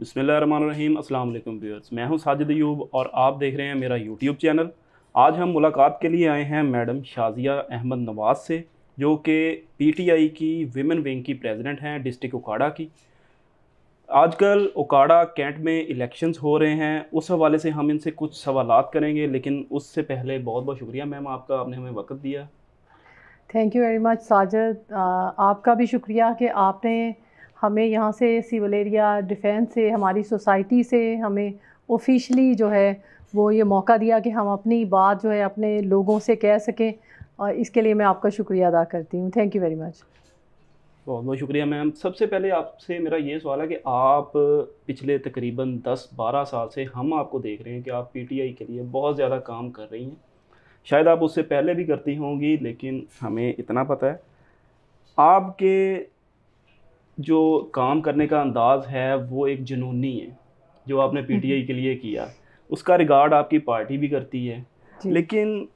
बसमीम अस्सलाम वालेकुम व्यूअर्स मैं हूं साजिद यूब और आप देख रहे हैं मेरा यूट्यूब चैनल आज हम मुलाकात के लिए आए हैं मैडम शाजिया अहमद नवाज़ से जो कि पीटीआई की विमेन विंग की प्रेसिडेंट हैं डिस्ट्रिक्ट उकाड़ा की आजकल उकाड़ा कैंट में इलेक्शंस हो रहे हैं उस हवाले से हम इनसे कुछ सवाल करेंगे लेकिन उससे पहले बहुत बहुत शुक्रिया मैम आपका आपने हमें वक्त दिया thank you very much Sajid आपका भी शुक्रिया कि आपने हमें यहाँ से सिविल एरिया डिफेंस से हमारी सोसाइटी से हमें ऑफिशली जो है वो ये मौका दिया कि हम अपनी बात जो है अपने लोगों से कह सकें और इसके लिए मैं आपका शुक्रिया अदा करती हूँ थैंक यू वेरी मच बहुत बहुत शुक्रिया मैम सबसे पहले आपसे मेरा ये सवाल है कि आप पिछले तकरीबन 10-12 साल से हम आपको देख रहे हैं कि आप पीटीआई के लिए बहुत ज़्यादा काम कर रही हैं शायद आप उससे पहले भी करती होंगी लेकिन हमें इतना पता है आपके जो काम करने का अंदाज है वो एक जुनूनी है जो आपने हम्म, हम्म। आई के लिए किया उसका रिगार्ड आपकी पार्टी भी करती है लेकिन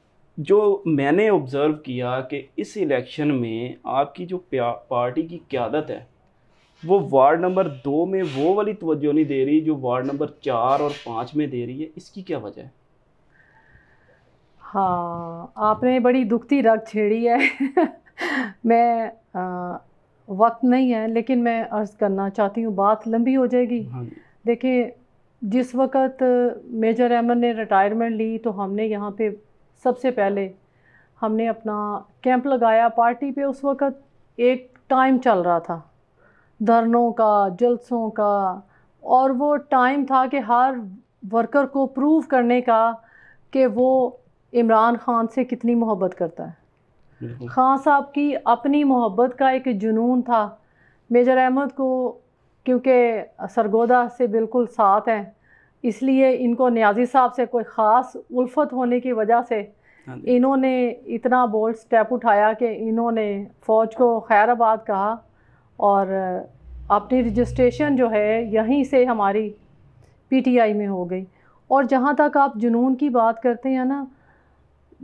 जो मैंने ऑब्ज़र्व किया कि इस इलेक्शन में आपकी जो पार्टी की क्यादत है वो वार्ड नंबर दो में वो वाली तवज्जो नहीं दे रही जो वार्ड नंबर चार और पाँच में दे रही है इसकी क्या वजह है हाँ आपने बड़ी दुखती रग छेड़ी है मैं आ, वक्त नहीं है लेकिन मैं अर्ज़ करना चाहती हूँ बात लंबी हो जाएगी हाँ देखिए जिस वक्त मेजर अहमद ने रिटायरमेंट ली तो हमने यहाँ पे सबसे पहले हमने अपना कैंप लगाया पार्टी पे उस वक्त एक टाइम चल रहा था धरनों का जलसों का और वो टाइम था कि हर वर्कर को प्रूव करने का कि वो इमरान ख़ान से कितनी मोहब्बत करता है खान साहब की अपनी मोहब्बत का एक जुनून था मेजर अहमद को क्योंकि सरगोदा से बिल्कुल साथ हैं इसलिए इनको न्याजी साहब से कोई ख़ास उल्फत होने की वजह से हाँ इन्होंने इतना बोल्ड स्टेप उठाया कि इन्होंने फ़ौज को आबाद कहा और अपनी रजिस्ट्रेशन जो है यहीं से हमारी पीटीआई में हो गई और जहाँ तक आप जुनून की बात करते हैं ना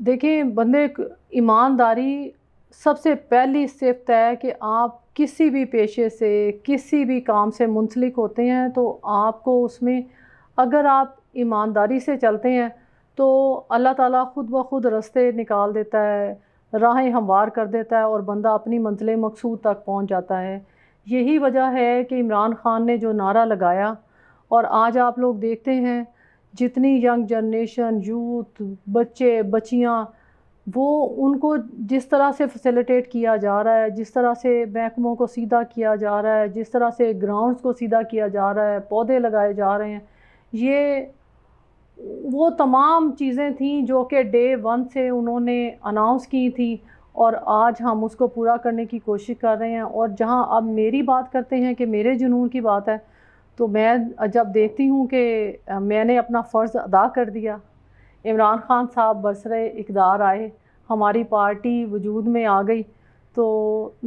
देखिए बंदे ईमानदारी सबसे पहली सिफत है कि आप किसी भी पेशे से किसी भी काम से मुंसलिक होते हैं तो आपको उसमें अगर आप ईमानदारी से चलते हैं तो अल्लाह ताला ख़ुद ब खुद रस्ते निकाल देता है राहें हमवार कर देता है और बंदा अपनी मंजिल मकसूद तक पहुंच जाता है यही वजह है कि इमरान ख़ान ने जो नारा लगाया और आज आप लोग देखते हैं जितनी यंग जनरेशन यूथ बच्चे बच्चियाँ वो उनको जिस तरह से फैसिलिटेट किया जा रहा है जिस तरह से महकमों को सीधा किया जा रहा है जिस तरह से ग्राउंड्स को सीधा किया जा रहा है पौधे लगाए जा रहे हैं ये वो तमाम चीज़ें थीं जो कि डे वन से उन्होंने अनाउंस की थी और आज हम उसको पूरा करने की कोशिश कर रहे हैं और जहां अब मेरी बात करते हैं कि मेरे जुनून की बात है तो मैं जब देखती हूँ कि मैंने अपना फ़र्ज़ अदा कर दिया इमरान खान साहब बरसर इकदार आए हमारी पार्टी वजूद में आ गई तो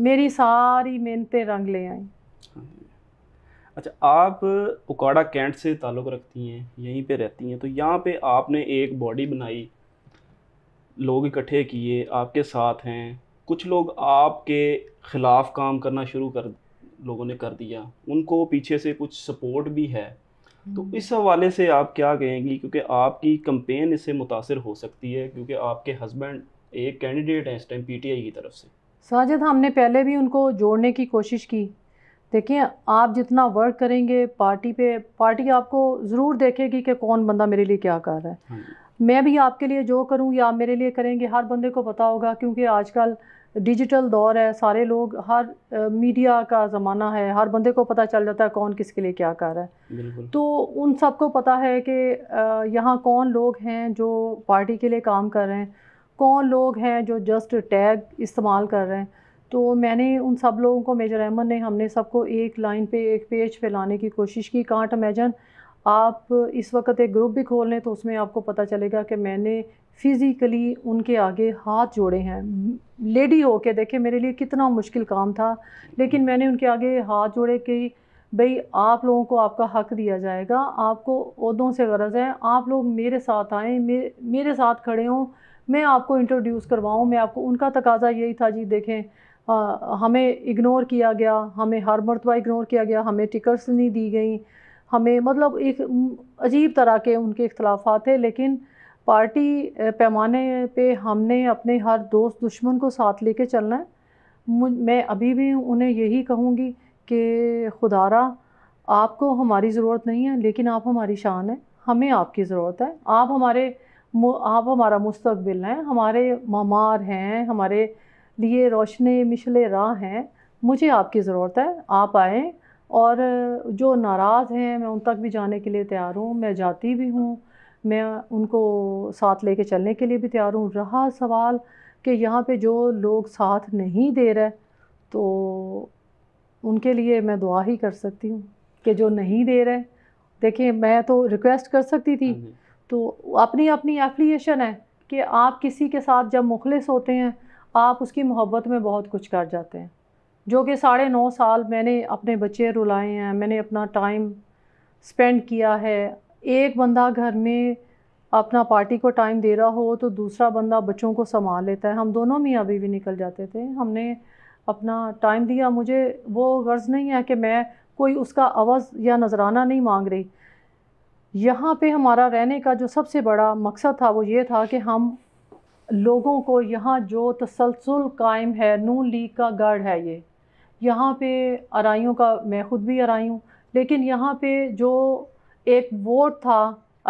मेरी सारी मेहनतें रंग ले आई हाँ अच्छा आप उकाड़ा कैंट से ताल्लुक़ रखती हैं यहीं पे रहती हैं तो यहाँ पे आपने एक बॉडी बनाई लोग इकट्ठे किए आपके साथ हैं कुछ लोग आपके ख़िलाफ़ काम करना शुरू कर लोगों ने कर दिया उनको पीछे से कुछ सपोर्ट भी है तो हम्म। इस हवाले से आप क्या कहेंगी क्योंकि आपकी कंपेन इससे मुतासर हो सकती है क्योंकि आपके हस्बैंड एक कैंडिडेट हैं इस टाइम पीटीआई की तरफ से साजिद हमने पहले भी उनको जोड़ने की कोशिश की देखिए आप जितना वर्क करेंगे पार्टी पे पार्टी आपको ज़रूर देखेगी कि कौन बंदा मेरे लिए क्या कर रहा है हाँ मैं भी आपके लिए जो या आप मेरे लिए करेंगे हर बंदे को पता होगा क्योंकि आजकल डिजिटल दौर है सारे लोग हर मीडिया का ज़माना है हर बंदे को पता चल जाता है कौन किसके लिए क्या कर रहा है तो उन सबको पता है कि यहाँ कौन लोग हैं जो पार्टी के लिए काम कर रहे हैं कौन लोग हैं जो जस्ट टैग इस्तेमाल कर रहे हैं तो मैंने उन सब लोगों को मेजर अहमद ने हमने सबको एक लाइन पे एक पेज पे लाने की कोशिश की कांट इमेजन आप इस वक्त एक ग्रुप भी खोल लें तो उसमें आपको पता चलेगा कि मैंने फिज़िकली उनके आगे हाथ जोड़े हैं लेडी हो के देखे मेरे लिए कितना मुश्किल काम था लेकिन हम्म। मैंने उनके आगे हाथ जोड़े कि भाई आप लोगों को आपका हक दिया जाएगा आपको उदों से गरज है आप लोग मेरे साथ आए मे, मेरे साथ खड़े हों मैं आपको इंट्रोड्यूस करवाऊँ मैं आपको उनका तकाजा यही था जी देखें आ, हमें इग्नोर किया गया हमें हर मरतबा इग्नोर किया गया हमें टिकट्स नहीं दी गई हमें मतलब एक अजीब तरह के उनके इख्तलाफा थे लेकिन पार्टी पैमाने पे हमने अपने हर दोस्त दुश्मन को साथ लेके चलना है मैं अभी भी उन्हें यही कहूँगी कि खुदारा आपको हमारी ज़रूरत नहीं है लेकिन आप हमारी शान है हमें आपकी ज़रूरत है आप हमारे आप हमारा मुस्तबिल हैं हमारे ममार हैं हमारे लिए रोशन मिशले राह हैं मुझे आपकी ज़रूरत है आप आए और जो नाराज़ हैं मैं उन तक भी जाने के लिए तैयार हूँ मैं जाती भी हूँ मैं उनको साथ लेके चलने के लिए भी तैयार हूँ रहा सवाल कि यहाँ पे जो लोग साथ नहीं दे रहे तो उनके लिए मैं दुआ ही कर सकती हूँ कि जो नहीं दे रहे देखिए मैं तो रिक्वेस्ट कर सकती थी हम्म, हम्म। तो अपनी अपनी एफिलिएशन है कि आप किसी के साथ जब मुखलिस होते हैं आप उसकी मोहब्बत में बहुत कुछ कर जाते हैं जो कि साढ़े नौ साल मैंने अपने बच्चे रुलाए हैं मैंने अपना टाइम स्पेंड किया है एक बंदा घर में अपना पार्टी को टाइम दे रहा हो तो दूसरा बंदा बच्चों को संभाल लेता है हम दोनों में अभी भी निकल जाते थे हमने अपना टाइम दिया मुझे वो गर्ज नहीं है कि मैं कोई उसका अवज़ या नजराना नहीं मांग रही यहाँ पे हमारा रहने का जो सबसे बड़ा मकसद था वो ये था कि हम लोगों को यहाँ जो तसलसल कायम है नून लीग का गढ़ है ये यहाँ पे अराइयों का मैं ख़ुद भी आरई हूँ लेकिन यहाँ पे जो एक वोट था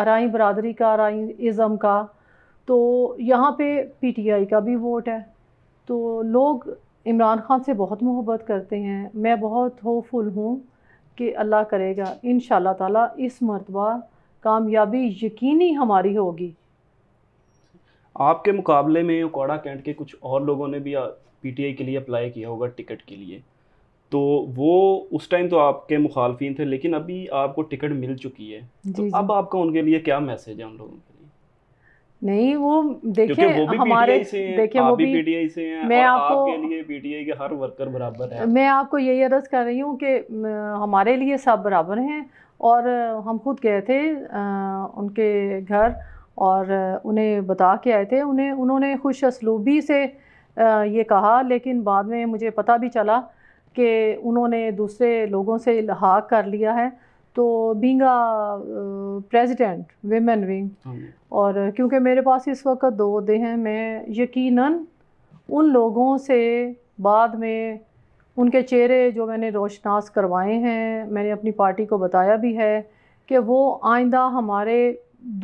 अराई बरदरी का अराई इज़म का तो यहाँ पे पीटीआई का भी वोट है तो लोग इमरान खान से बहुत मोहब्बत करते हैं मैं बहुत होपफुल हूँ कि अल्लाह करेगा इन ताला इस मरतबा कामयाबी यकीनी हमारी होगी आपके मुकाबले में कोड़ा कैंट के कुछ और लोगों ने भी पीटीआई के लिए अप्लाई किया होगा टिकट के लिए तो वो उस टाइम तो आपके मुखालफी थे लेकिन अभी आपको टिकट मिल चुकी है तो अब आपका उनके लिए क्या मैसेज है उन लोगों के लिए नहीं वो देखिए हमारे देखिए वो भी पीटीआई से हैं मैं आपको आपके लिए पीटीआई के हर वर्कर बराबर है मैं आपको यही अर्ज कर रही हूँ कि हमारे लिए सब बराबर हैं और हम खुद गए थे आ, उनके घर और उन्हें बता के आए थे उन्हें उन्होंने खुश असलूबी से आ, ये कहा लेकिन बाद में मुझे पता भी चला कि उन्होंने दूसरे लोगों से लहा कर लिया है तो बींगा प्रेसिडेंट वेमेन विंग और क्योंकि मेरे पास इस वक्त दो दे हैं मैं यकीनन उन लोगों से बाद में उनके चेहरे जो मैंने रोशनास करवाए हैं मैंने अपनी पार्टी को बताया भी है कि वो आइंदा हमारे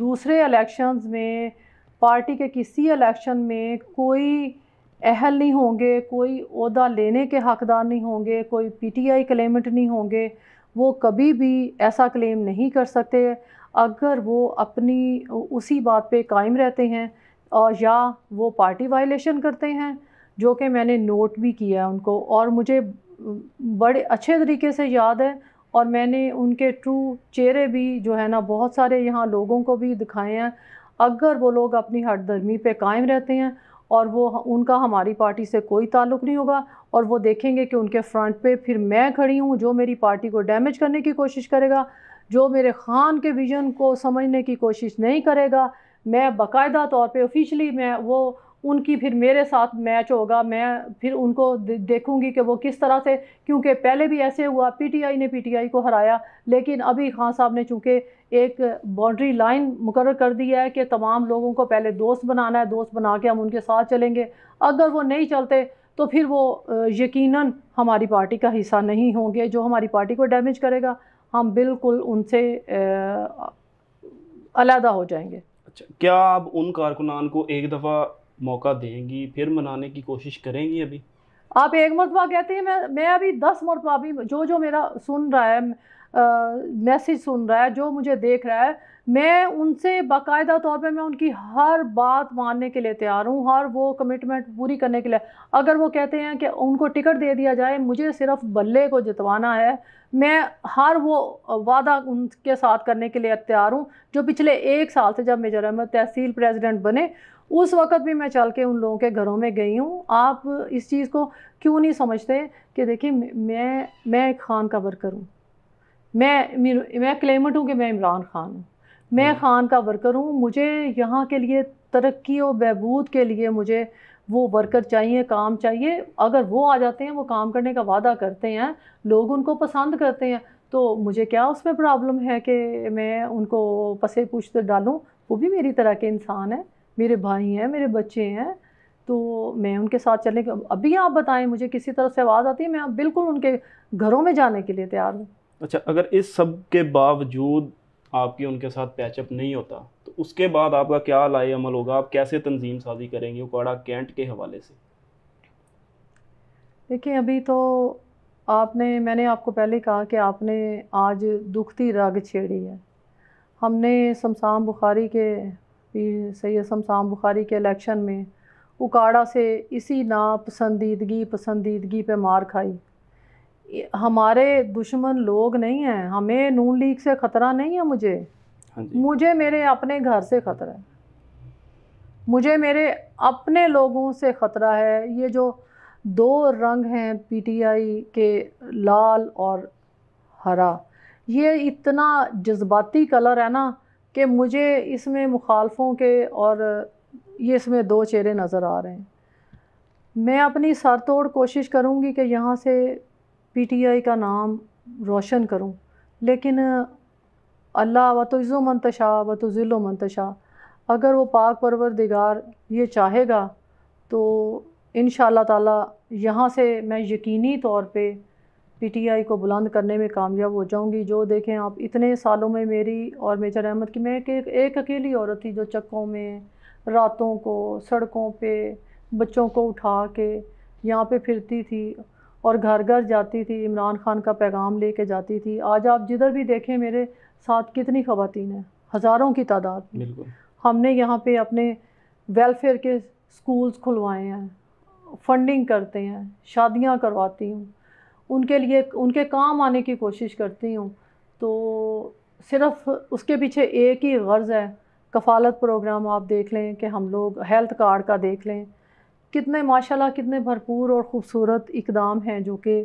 दूसरे इलेक्शंस में पार्टी के किसी इलेक्शन में कोई अहल नहीं होंगे कोई अहदा लेने के हकदार नहीं होंगे कोई पीटीआई क्लेमेंट नहीं होंगे वो कभी भी ऐसा क्लेम नहीं कर सकते अगर वो अपनी उसी बात पे कायम रहते हैं और या वो पार्टी वायलेशन करते हैं जो कि मैंने नोट भी किया उनको और मुझे बड़े अच्छे तरीके से याद है और मैंने उनके ट्रू चेहरे भी जो है ना बहुत सारे यहाँ लोगों को भी दिखाए हैं अगर वो लोग अपनी हटदर्मी पे कायम रहते हैं और वो उनका हमारी पार्टी से कोई ताल्लुक़ नहीं होगा और वो देखेंगे कि उनके फ्रंट पे फिर मैं खड़ी हूँ जो मेरी पार्टी को डैमेज करने की कोशिश करेगा जो मेरे ख़ान के विज़न को समझने की कोशिश नहीं करेगा मैं बाकायदा तौर पर ऑफिशली मैं वो उनकी फिर मेरे साथ मैच होगा मैं फिर उनको देखूंगी कि वो किस तरह से क्योंकि पहले भी ऐसे हुआ पीटीआई ने पीटीआई को हराया लेकिन अभी खान साहब ने चूँकि एक बाउंड्री लाइन मुकर कर दी है कि तमाम लोगों को पहले दोस्त बनाना है दोस्त बना के हम उनके साथ चलेंगे अगर वो नहीं चलते तो फिर वो यकीनन हमारी पार्टी का हिस्सा नहीं होंगे जो हमारी पार्टी को डैमेज करेगा हम बिल्कुल उनसे अलहदा हो जाएंगे अच्छा क्या आप उन कारकुनान को एक दफ़ा मौका देंगी फिर मनाने की कोशिश करेंगी अभी आप एक मरतबा कहती हैं मैं मैं अभी दस मरतबा अभी जो जो मेरा सुन रहा है मैसेज सुन रहा है जो मुझे देख रहा है मैं उनसे बाकायदा तौर पे मैं उनकी हर बात मानने के लिए तैयार हूँ हर वो कमिटमेंट पूरी करने के लिए अगर वो कहते हैं कि उनको टिकट दे दिया जाए मुझे सिर्फ बल्ले को जितवाना है मैं हर वो वादा उनके साथ करने के लिए तैयार हूँ जो पिछले एक साल से जब मेजर अहमद तहसील प्रेसिडेंट बने उस वक्त भी मैं चल के उन लोगों के घरों में गई हूँ आप इस चीज़ को क्यों नहीं समझते कि देखिए मैं मैं एक खान का वर्कर हूँ मैं मैं क्लेमट हूँ कि मैं इमरान खान हूँ मैं हम्म। खान का वर्कर हूँ मुझे यहाँ के लिए तरक्की और बहबूद के लिए मुझे वो वर्कर चाहिए काम चाहिए अगर वो आ जाते हैं वो काम करने का वादा करते हैं लोग उनको पसंद करते हैं तो मुझे क्या उसमें प्रॉब्लम है कि मैं उनको पसे पूछते डालूँ वो भी मेरी तरह के इंसान हैं मेरे भाई हैं मेरे बच्चे हैं तो मैं उनके साथ चलने के अभी आप बताएं मुझे किसी तरह से आवाज़ आती है मैं बिल्कुल उनके घरों में जाने के लिए तैयार हूँ अच्छा अगर इस सब के बावजूद आपकी उनके साथ पैचअप नहीं होता तो उसके बाद आपका क्या लाए अमल होगा आप कैसे तंजीम साजी करेंगे उकाड़ा कैंट के हवाले से देखिए अभी तो आपने मैंने आपको पहले कहा कि आपने आज दुखती रग छेड़ी है हमने शमसाम बुखारी के पीर सैद शमसाम बुखारी के इलेक्शन में उकाड़ा से इसी नापसंदीदगी पसंदीदगी पे मार खाई हमारे दुश्मन लोग नहीं हैं हमें नून लीग से ख़तरा नहीं है मुझे हाँ मुझे मेरे अपने घर से ख़तरा है मुझे मेरे अपने लोगों से ख़तरा है ये जो दो रंग हैं पीटीआई के लाल और हरा ये इतना जज्बाती कलर है ना कि मुझे इसमें मुखालफों के और ये इसमें दो चेहरे नज़र आ रहे हैं मैं अपनी सर तोड़ कोशिश करूँगी कि यहाँ से पीटीआई का नाम रोशन करूँ लेकिन अल्लाह व तो इज़ो मंतशा व तो ज़िलो मंतशा अगर वो पाक परवरदिगार ये चाहेगा तो इन ताला यहाँ से मैं यकीनी तौर पे पीटीआई को बुलंद करने में कामयाब हो जाऊंगी जो देखें आप इतने सालों में मेरी और मेजर अहमद की मैं एक, एक अकेली औरत थी जो चक्कों में रातों को सड़कों पे बच्चों को उठा के यहाँ पे फिरती थी और घर घर जाती थी इमरान खान का पैगाम ले कर जाती थी आज आप जिधर भी देखें मेरे साथ कितनी खवतिन हैं हज़ारों की तादाद हमने यहाँ पर अपने वेलफेयर के स्कूल्स खुलवाए हैं फंडिंग करते हैं शादियाँ करवाती हूँ उनके लिए उनके काम आने की कोशिश करती हूँ तो सिर्फ उसके पीछे एक ही गर्ज़ है कफ़ालत प्रोग्राम आप देख लें कि हम लोग हेल्थ कार्ड का देख लें कितने माशाल्लाह कितने भरपूर और ख़ूबसूरत इकदाम हैं जो कि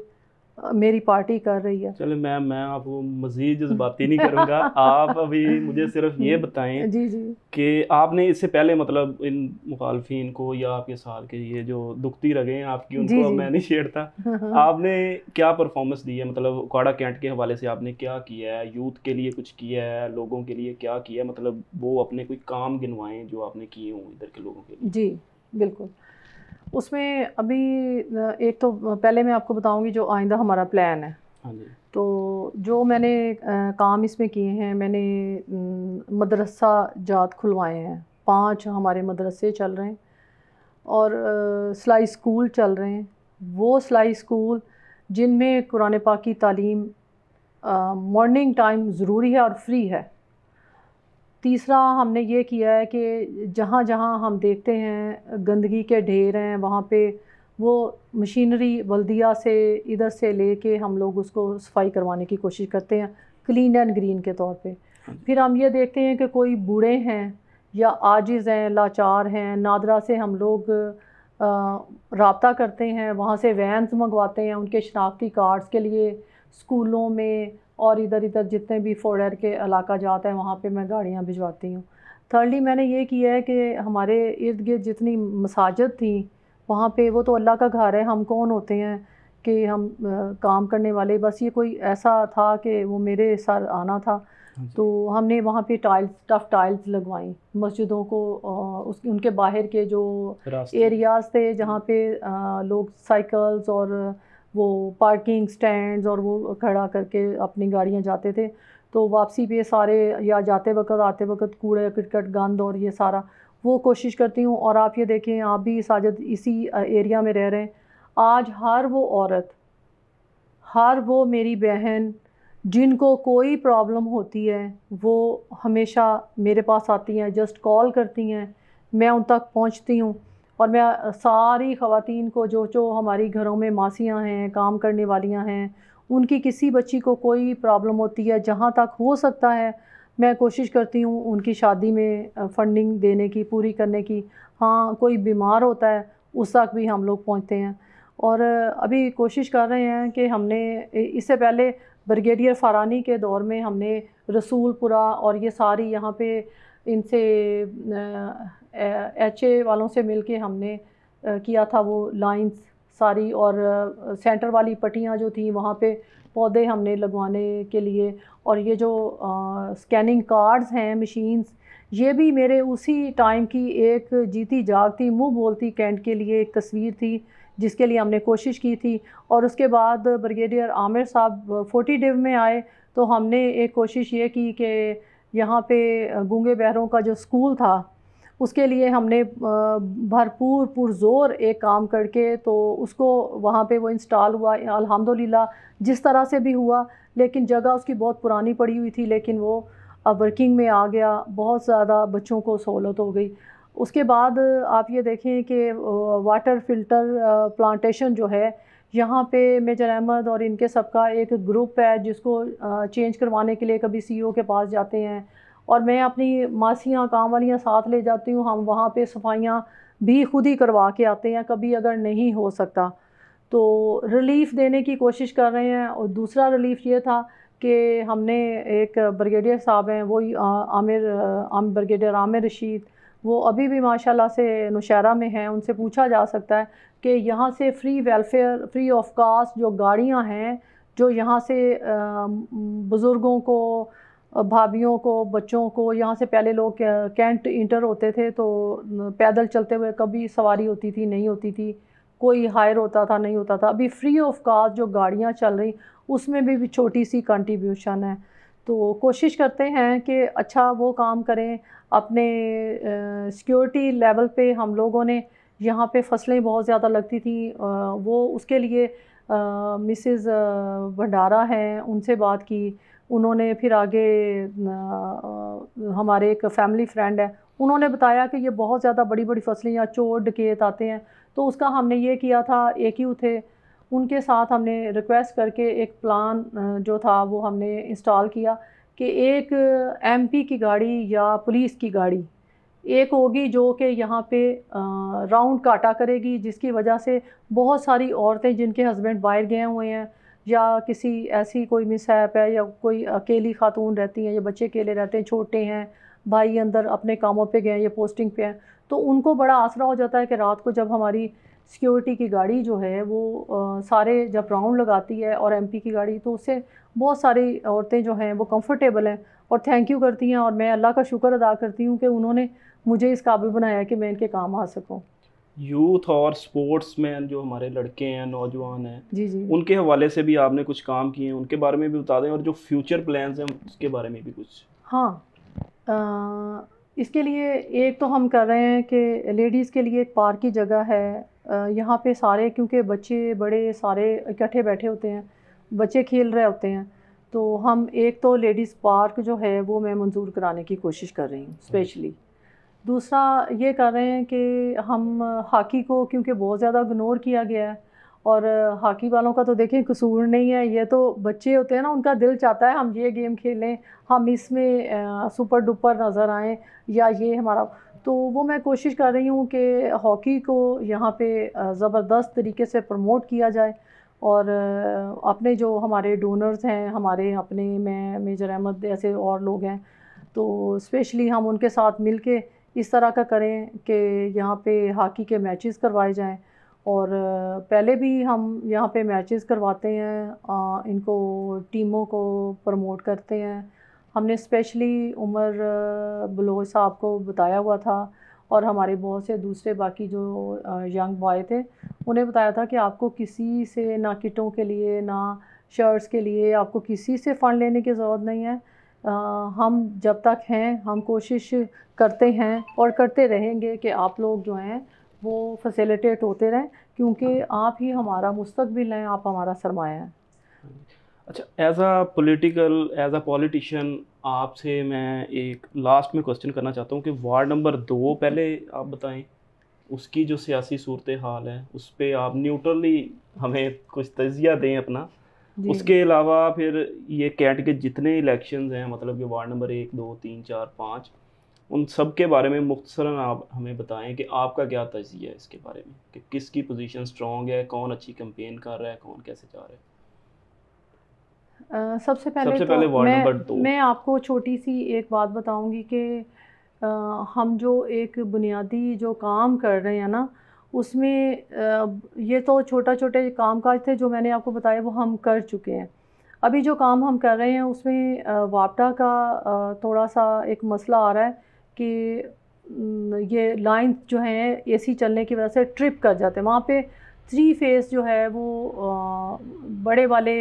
मेरी पार्टी कर रही है चलो मैम मैं आपको मजीद जज्बाती नहीं करूँगा आप अभी मुझे सिर्फ ये हम्म। बताएं जी जी कि आपने इससे पहले मतलब इन मुखालफिन को या आपके साथ के ये जो दुखती रगे हैं आपकी उनको जी, जी। मैं नहीं छेड़ता हाँ, हाँ। आपने क्या परफॉर्मेंस दी है मतलब उकाड़ा कैंट के हवाले से आपने क्या किया है यूथ के लिए कुछ किया है लोगों के लिए क्या किया है मतलब वो अपने कोई काम गिनवाएं जो आपने किए हों इधर के लोगों के लिए जी बिल्कुल उसमें अभी एक तो पहले मैं आपको बताऊंगी जो आइंदा हमारा प्लान है हाँ तो जो मैंने काम इसमें किए हैं मैंने मदरसा जात खुलवाए हैं पांच हमारे मदरसे चल रहे हैं और सिलाई स्कूल चल रहे हैं वो सिलाई स्कूल जिनमें कुरान पाक की तालीम मॉर्निंग टाइम ज़रूरी है और फ्री है तीसरा हमने ये किया है कि जहाँ जहाँ हम देखते हैं गंदगी के ढेर हैं वहाँ पे वो मशीनरी बल्दिया से इधर से ले हम लोग उसको सफाई करवाने की कोशिश करते हैं क्लीन एंड ग्रीन के तौर पे हाँ। फिर हम ये देखते हैं कि कोई बूढ़े हैं या आजिज़ हैं लाचार हैं नादरा से हम लोग रबता करते हैं वहाँ से वैन्स मंगवाते हैं उनके शनाख्ती कार्ड्स के लिए स्कूलों में और इधर इधर जितने भी फोर के इलाका जाता है वहाँ पर मैं गाड़ियाँ भिजवाती हूँ थर्डली मैंने ये किया है कि हमारे इर्द गिर्द जितनी मसाजद थी वहाँ पे वो तो अल्लाह का घर है हम कौन होते हैं कि हम आ, काम करने वाले बस ये कोई ऐसा था कि वो मेरे सर आना था हाँ तो हमने वहाँ पे टाइल्स टफ टाइल्स लगवाई मस्जिदों को उस उनके बाहर के जो एरियाज थे जहाँ पे आ, लोग साइकिल्स और वो पार्किंग स्टैंड्स और वो खड़ा करके अपनी गाड़ियाँ जाते थे तो वापसी पे सारे या जाते वक्त आते वक्त कूड़े क्रिकेट गंद और ये सारा वो कोशिश करती हूँ और आप ये देखें आप भी साजद इसी एरिया में रह रहे हैं आज हर वो औरत हर वो मेरी बहन जिनको कोई प्रॉब्लम होती है वो हमेशा मेरे पास आती हैं जस्ट कॉल करती हैं मैं उन तक पहुँचती हूँ और मैं सारी ख़वान को जो जो हमारी घरों में मासियाँ हैं काम करने वालियाँ हैं उनकी किसी बच्ची को कोई प्रॉब्लम होती है जहाँ तक हो सकता है मैं कोशिश करती हूँ उनकी शादी में फ़ंडिंग देने की पूरी करने की हाँ कोई बीमार होता है उस तक भी हम लोग पहुँचते हैं और अभी कोशिश कर रहे हैं कि हमने इससे पहले ब्रिगेडियर फारानी के दौर में हमने रसूलपुरा और ये सारी यहाँ पे इनसे एच ए वालों से मिल के हमने किया था वो लाइन्स सारी और सेंटर वाली पट्टियाँ जो थी वहाँ पे पौधे हमने लगवाने के लिए और ये जो स्कैनिंग कार्ड्स हैं मशीन्स ये भी मेरे उसी टाइम की एक जीती जागती मुँह बोलती कैंट के लिए एक तस्वीर थी जिसके लिए हमने कोशिश की थी और उसके बाद ब्रिगेडियर आमिर साहब फोटी डिव में आए तो हमने एक कोशिश ये की कि यहाँ पे गूंगे बहरों का जो स्कूल था उसके लिए हमने भरपूर पुरजोर एक काम करके तो उसको वहाँ पे वो इंस्टॉल हुआ अल्हम्दुलिल्लाह जिस तरह से भी हुआ लेकिन जगह उसकी बहुत पुरानी पड़ी हुई थी लेकिन वो अब वर्किंग में आ गया बहुत ज़्यादा बच्चों को सहूलत हो गई उसके बाद आप ये देखें कि वाटर फ़िल्टर प्लांटेशन जो है यहाँ पे मेजर अहमद और इनके सबका एक ग्रुप है जिसको चेंज करवाने के लिए कभी सीईओ e के पास जाते हैं और मैं अपनी मासियाँ काम वालियाँ साथ ले जाती हूँ हम वहाँ पे सफाइयाँ भी खुद ही करवा के आते हैं कभी अगर नहीं हो सकता तो रिलीफ़ देने की कोशिश कर रहे हैं और दूसरा रिलीफ़ ये था कि हमने एक ब्रिगेडियर साहब हैं वही आमिर आम ब्रिगेडियर आमिर रशीद वो अभी भी माशाल्लाह से नौशहरा में हैं उनसे पूछा जा सकता है कि यहाँ से free welfare free of cost जो गाड़ियाँ हैं जो यहाँ से बुज़ुर्गों को भाभीियों को बच्चों को यहाँ से पहले लोग कैंट इंटर होते थे तो पैदल चलते हुए कभी सवारी होती थी नहीं होती थी कोई हायर होता था नहीं होता था अभी फ्री ऑफ कास्ट जो गाड़ियाँ चल रही उसमें भी, भी छोटी सी कंट्रीब्यूशन है तो कोशिश करते हैं कि अच्छा वो काम करें अपने सिक्योरिटी लेवल पे हम लोगों ने यहाँ पे फसलें बहुत ज़्यादा लगती थी आ, वो उसके लिए मिसिज़ भंडारा हैं उनसे बात की उन्होंने फिर आगे हमारे एक फैमिली फ्रेंड है उन्होंने बताया कि ये बहुत ज़्यादा बड़ी बड़ी फसलें या चोर डकेत आते हैं तो उसका हमने ये किया था एक ही थे उनके साथ हमने रिक्वेस्ट करके एक प्लान जो था वो हमने इंस्टॉल किया कि एक एमपी की गाड़ी या पुलिस की गाड़ी एक होगी जो कि यहाँ पे राउंड काटा करेगी जिसकी वजह से बहुत सारी औरतें जिनके हस्बैंड बाहर गए हुए हैं या किसी ऐसी कोई मिसहैप है या कोई अकेली खातून रहती हैं या बच्चे अकेले रहते हैं छोटे हैं भाई अंदर अपने कामों पे गए या पोस्टिंग पे हैं तो उनको बड़ा आसरा हो जाता है कि रात को जब हमारी सिक्योरिटी की गाड़ी जो है वो आ, सारे जब राउंड लगाती है और एमपी की गाड़ी तो उससे बहुत सारी औरतें जो हैं वो कंफर्टेबल हैं और थैंक यू करती हैं और मैं अल्लाह का शुक्र अदा करती हूँ कि उन्होंने मुझे इस काबिल बनाया कि मैं इनके काम आ सकूँ यूथ और स्पोर्ट्स मैन जो हमारे लड़के हैं नौजवान हैं जी जी उनके हवाले से भी आपने कुछ काम किए हैं उनके बारे में भी बता दें और जो फ्यूचर प्लान हैं उसके बारे में भी कुछ हाँ आ, इसके लिए एक तो हम कर रहे हैं कि लेडीज़ के लिए एक पार्क की जगह है यहाँ पे सारे क्योंकि बच्चे बड़े सारे इकट्ठे बैठे होते हैं बच्चे खेल रहे होते हैं तो हम एक तो लेडीज़ पार्क जो है वो मैं मंजूर कराने की कोशिश कर रही हूँ हम्म। स्पेशली दूसरा ये कर रहे हैं कि हम हॉकी को क्योंकि बहुत ज़्यादा इग्नोर किया गया है और हॉकी वालों का तो देखें कसूर नहीं है ये तो बच्चे होते हैं ना उनका दिल चाहता है हम ये गेम खेलें हम इसमें सुपर डुपर नज़र आएँ या ये हमारा तो वो मैं कोशिश कर रही हूँ कि हॉकी को यहाँ पे ज़बरदस्त तरीके से प्रमोट किया जाए और अपने जो हमारे डोनर्स हैं हमारे अपने मैं मेजर अहमद ऐसे और लोग हैं तो स्पेशली हम उनके साथ मिल के इस तरह का करें कि यहाँ पे हॉकी के मैचेस करवाए जाएं और पहले भी हम यहाँ पे मैचेस करवाते हैं आ, इनको टीमों को प्रमोट करते हैं हमने स्पेशली उमर बलोच साहब को बताया हुआ था और हमारे बहुत से दूसरे बाकी जो यंग बॉय थे उन्हें बताया था कि आपको किसी से ना किटों के लिए ना शर्ट्स के लिए आपको किसी से फ़ंड लेने की ज़रूरत नहीं है हम जब तक हैं हम कोशिश करते हैं और करते रहेंगे कि आप लोग जो हैं वो फैसिलिटेट होते रहें क्योंकि आप ही हमारा मुस्तबिल हैं आप हमारा सरमाया हैं अच्छा as a political as a politician आपसे मैं एक लास्ट में क्वेश्चन करना चाहता हूँ कि वार्ड नंबर दो पहले आप बताएं उसकी जो सियासी सूरत हाल है उस पर आप न्यूट्रली हमें कुछ तजिया दें अपना उसके अलावा फिर ये कैट के जितने इलेक्शन हैं मतलब कि वार्ड नंबर एक दो तीन चार पाँच उन सब के बारे में मुख्तरा आप हमें बताएं कि आपका क्या तजिया है इसके बारे में कि किसकी पोजीशन स्ट्रॉन्ग है कौन अच्छी कंपेन कर रहा है कौन कैसे जा रहा है सबसे पहले सबसे तो पहले मैं, दो मैं आपको छोटी सी एक बात बताऊंगी कि हम जो एक बुनियादी जो काम कर रहे हैं ना उसमें ये तो छोटा छोटे काम काज थे जो मैंने आपको बताया वो हम कर चुके हैं अभी जो काम हम कर रहे हैं उसमें वापटा का थोड़ा सा एक मसला आ रहा है कि ये लाइन जो हैं एसी चलने की वजह से ट्रिप कर जाते हैं वहाँ पे थ्री फेस जो है वो बड़े वाले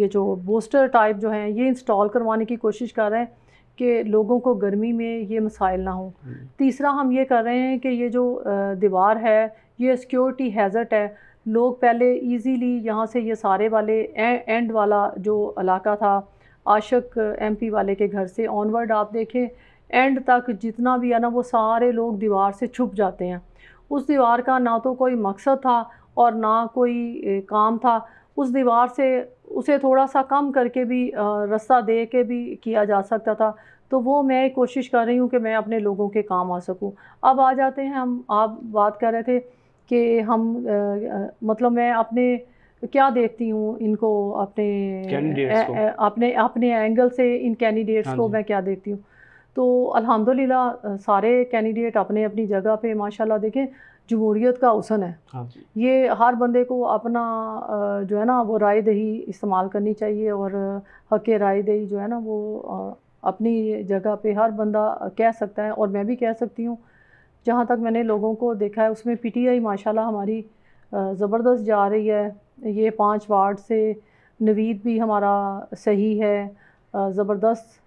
ये जो बोस्टर टाइप जो हैं ये इंस्टॉल करवाने की कोशिश कर रहे हैं कि लोगों को गर्मी में ये मसाइल ना हो हम्म। तीसरा हम ये कर रहे हैं कि ये जो दीवार है ये सिक्योरिटी हैज़र्ट है लोग पहले इजीली यहाँ से ये सारे वाले एंड वाला जो इलाका था आशक एमपी वाले के घर से ऑनवर्ड आप देखें एंड तक जितना भी है ना वो सारे लोग दीवार से छुप जाते हैं उस दीवार का ना तो कोई मकसद था और ना कोई काम था उस दीवार से उसे थोड़ा सा कम करके भी रास्ता दे के भी किया जा सकता था तो वो मैं कोशिश कर रही हूँ कि मैं अपने लोगों के काम आ सकूँ अब आ जाते हैं हम आप बात कर रहे थे कि हम आ, मतलब मैं अपने क्या देखती हूँ इनको अपने अपने अपने एंगल से इन कैंडिडेट्स हाँ को मैं क्या देखती हूँ तो अल्हम्दुलिल्लाह सारे कैंडिडेट अपने अपनी जगह पे माशाल्लाह देखें जमहूरीत का हसन है हाँ। ये हर बंदे को अपना जो है ना वो राय दही इस्तेमाल करनी चाहिए और हक राय दही जो है ना वो अपनी जगह पे हर बंदा कह सकता है और मैं भी कह सकती हूँ जहाँ तक मैंने लोगों को देखा है उसमें पी टी आई माशाल्लाह हमारी ज़बरदस्त जा रही है ये पाँच वार्ड से नवीद भी हमारा सही है ज़बरदस्त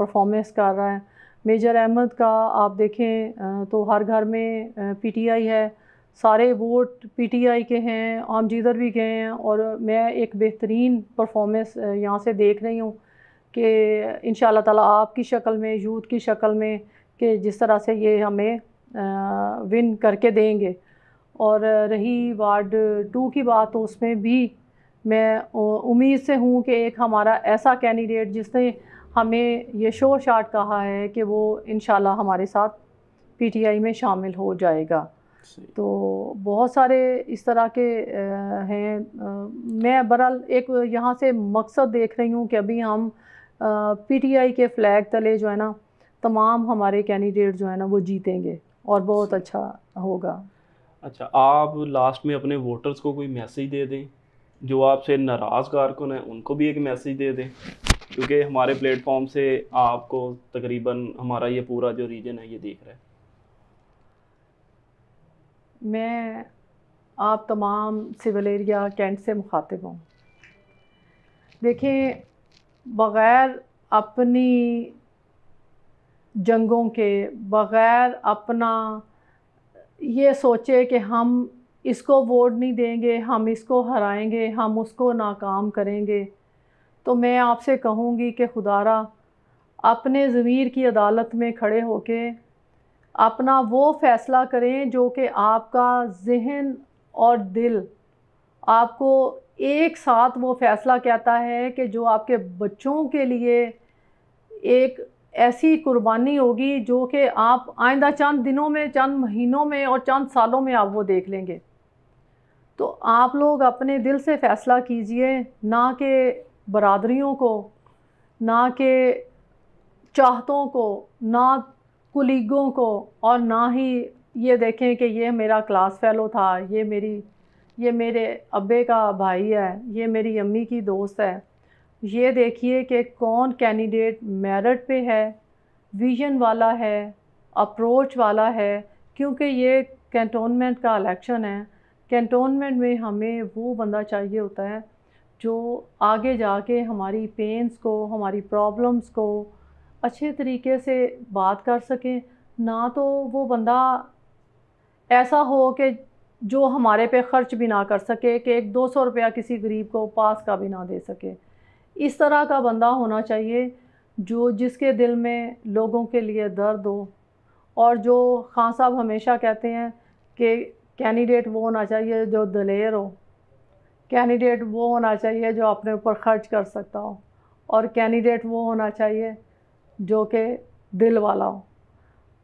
परफॉर्मेंस कर रहा है मेजर अहमद का आप देखें तो हर घर में पीटीआई है सारे वोट पीटीआई के हैं आम जिधर भी गए हैं और मैं एक बेहतरीन परफॉर्मेंस यहाँ से देख रही हूँ कि इन ताला आपकी शक्ल में यूथ की शक्ल में कि जिस तरह से ये हमें विन करके देंगे और रही वार्ड टू की बात तो उसमें भी मैं उम्मीद से हूँ कि एक हमारा ऐसा कैंडिडेट जिसने हमें ये शोर शाट कहा है कि वो इन हमारे साथ पीटीआई में शामिल हो जाएगा तो बहुत सारे इस तरह के हैं मैं बहरहाल एक यहाँ से मकसद देख रही हूँ कि अभी हम पीटीआई के फ्लैग तले जो है ना तमाम हमारे कैंडिडेट जो है ना वो जीतेंगे और बहुत अच्छा होगा अच्छा आप लास्ट में अपने वोटर्स को कोई मैसेज दे दें जो आपसे नाराज़ कारकुन है उनको भी एक मैसेज दे दें क्योंकि हमारे प्लेटफॉर्म से आपको तकरीबन हमारा ये पूरा जो रीजन है ये देख रहा है मैं आप तमाम सिविल एरिया कैंट से मुखातिब हूँ देखें बग़ैर अपनी जंगों के बग़ैर अपना ये सोचे कि हम इसको वोट नहीं देंगे हम इसको हराएंगे हम उसको नाकाम करेंगे तो मैं आपसे कहूँगी कि खुदारा अपने ज़मीर की अदालत में खड़े होके अपना वो फ़ैसला करें जो कि आपका जहन और दिल आपको एक साथ वो फ़ैसला कहता है कि जो आपके बच्चों के लिए एक ऐसी कुर्बानी होगी जो कि आप आइंदा चंद दिनों में चंद महीनों में और चंद सालों में आप वो देख लेंगे तो आप लोग अपने दिल से फ़ैसला कीजिए ना कि बरदरीों को ना कि चाहतों को ना कुलीगों को और ना ही ये देखें कि ये मेरा क्लास फेलो था ये मेरी ये मेरे अब्बे का भाई है ये मेरी अम्मी की दोस्त है ये देखिए कि कौन कैंडिडेट मेरिट पे है विजन वाला है अप्रोच वाला है क्योंकि ये कैंटोनमेंट का इलेक्शन है कैंटोनमेंट में हमें वो बंदा चाहिए होता है जो आगे जाके हमारी पेंस को हमारी प्रॉब्लम्स को अच्छे तरीके से बात कर सकें ना तो वो बंदा ऐसा हो कि जो हमारे पे ख़र्च भी ना कर सके कि एक दो सौ रुपया किसी गरीब को पास का भी ना दे सके इस तरह का बंदा होना चाहिए जो जिसके दिल में लोगों के लिए दर्द हो और जो खान साहब हमेशा कहते हैं कि कैंडिडेट वो होना चाहिए जो दलेर हो कैंडिडेट वो होना चाहिए जो अपने ऊपर खर्च कर सकता हो और कैंडिडेट वो होना चाहिए जो कि दिल वाला हो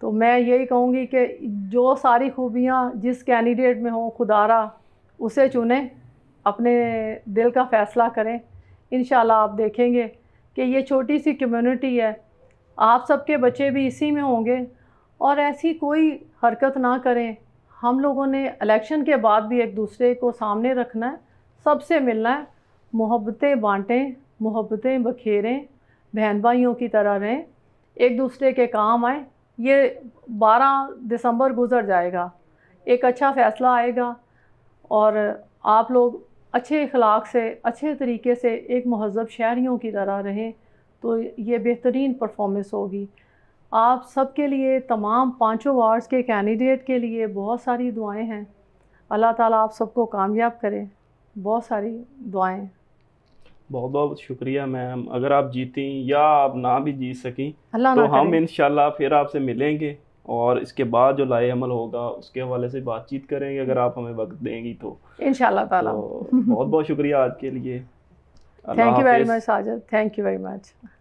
तो मैं यही कहूँगी कि जो सारी खूबियाँ जिस कैंडिडेट में हो खुदारा उसे चुने अपने दिल का फ़ैसला करें इन आप देखेंगे कि ये छोटी सी कम्युनिटी है आप सबके बच्चे भी इसी में होंगे और ऐसी कोई हरकत ना करें हम लोगों ने इलेक्शन के बाद भी एक दूसरे को सामने रखना है सबसे मिलना है मोहब्बतें बांटें मोहब्बतें बखेरें बहन भाइयों की तरह रहें एक दूसरे के काम आए ये 12 दिसंबर गुज़र जाएगा एक अच्छा फ़ैसला आएगा और आप लोग अच्छे अखलाक से अच्छे तरीके से एक महजब शहरीों की तरह रहें तो ये बेहतरीन परफॉर्मेंस होगी आप सब के लिए तमाम पांचों वार्ड्स के कैंडिडेट के लिए बहुत सारी दुआएं हैं अल्लाह ताला आप सबको कामयाब करें बहुत सारी दुआएं बहुत बहुत शुक्रिया मैम अगर आप जीती या आप ना भी जीत सकें तो हम इन फिर आपसे मिलेंगे और इसके बाद जो लाए अमल होगा उसके हवाले से बातचीत करेंगे अगर आप हमें वक्त देंगी तो इन तो ताला तो बहुत बहुत शुक्रिया आज के लिए thank you very much Sajid thank you very much